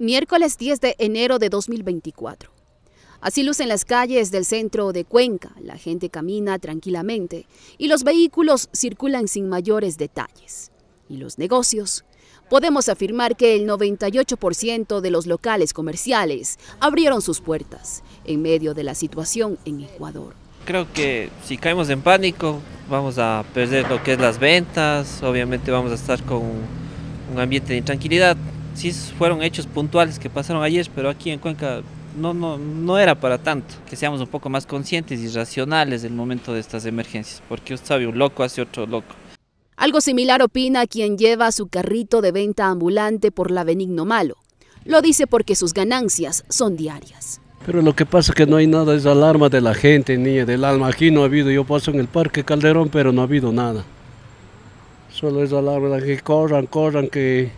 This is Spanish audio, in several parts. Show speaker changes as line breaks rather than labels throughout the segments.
Miércoles 10 de enero de 2024. Así lucen las calles del centro de Cuenca, la gente camina tranquilamente y los vehículos circulan sin mayores detalles. ¿Y los negocios? Podemos afirmar que el 98% de los locales comerciales abrieron sus puertas en medio de la situación en Ecuador.
Creo que si caemos en pánico vamos a perder lo que es las ventas, obviamente vamos a estar con un ambiente de intranquilidad, sí fueron hechos puntuales que pasaron ayer, pero aquí en Cuenca no, no, no era para tanto. Que seamos un poco más conscientes y racionales del momento de estas emergencias, porque usted sabe, un loco hace otro loco.
Algo similar opina quien lleva su carrito de venta ambulante por la Benigno Malo. Lo dice porque sus ganancias son diarias.
Pero lo que pasa es que no hay nada, es alarma de la gente, ni del alma. Aquí no ha habido, yo paso en el Parque Calderón, pero no ha habido nada. Solo es alarma de que corran, corran, que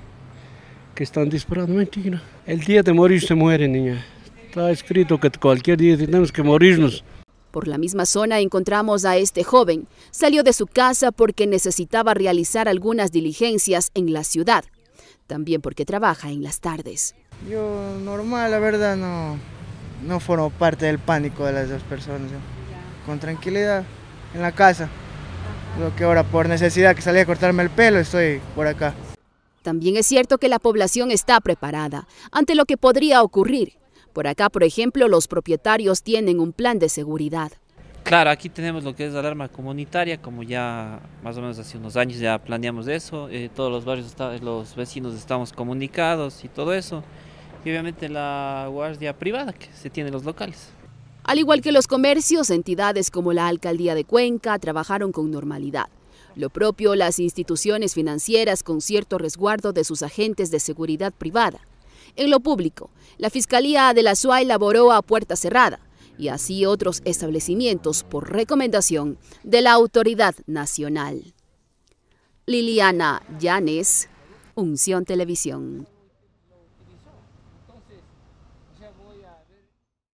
están disparando. Mentira. El día de morir se muere, niña. Está escrito que cualquier día tenemos que morirnos.
Por la misma zona encontramos a este joven. Salió de su casa porque necesitaba realizar algunas diligencias en la ciudad. También porque trabaja en las tardes.
Yo normal, la verdad, no,
no formo parte del pánico de las dos personas. Con tranquilidad, en la casa. Lo que ahora por necesidad que salí a cortarme el pelo, estoy por acá.
También es cierto que la población está preparada ante lo que podría ocurrir. Por acá, por ejemplo, los propietarios tienen un plan de seguridad.
Claro, aquí tenemos lo que es alarma comunitaria, como ya más o menos hace unos años ya planeamos eso, eh, todos los barrios, los vecinos estamos comunicados y todo eso, y obviamente la guardia privada que se tiene en los locales.
Al igual que los comercios, entidades como la Alcaldía de Cuenca trabajaron con normalidad. Lo propio las instituciones financieras con cierto resguardo de sus agentes de seguridad privada. En lo público, la Fiscalía de la SUA elaboró a puerta cerrada y así otros establecimientos por recomendación de la autoridad nacional. Liliana Llanes, Unción Televisión.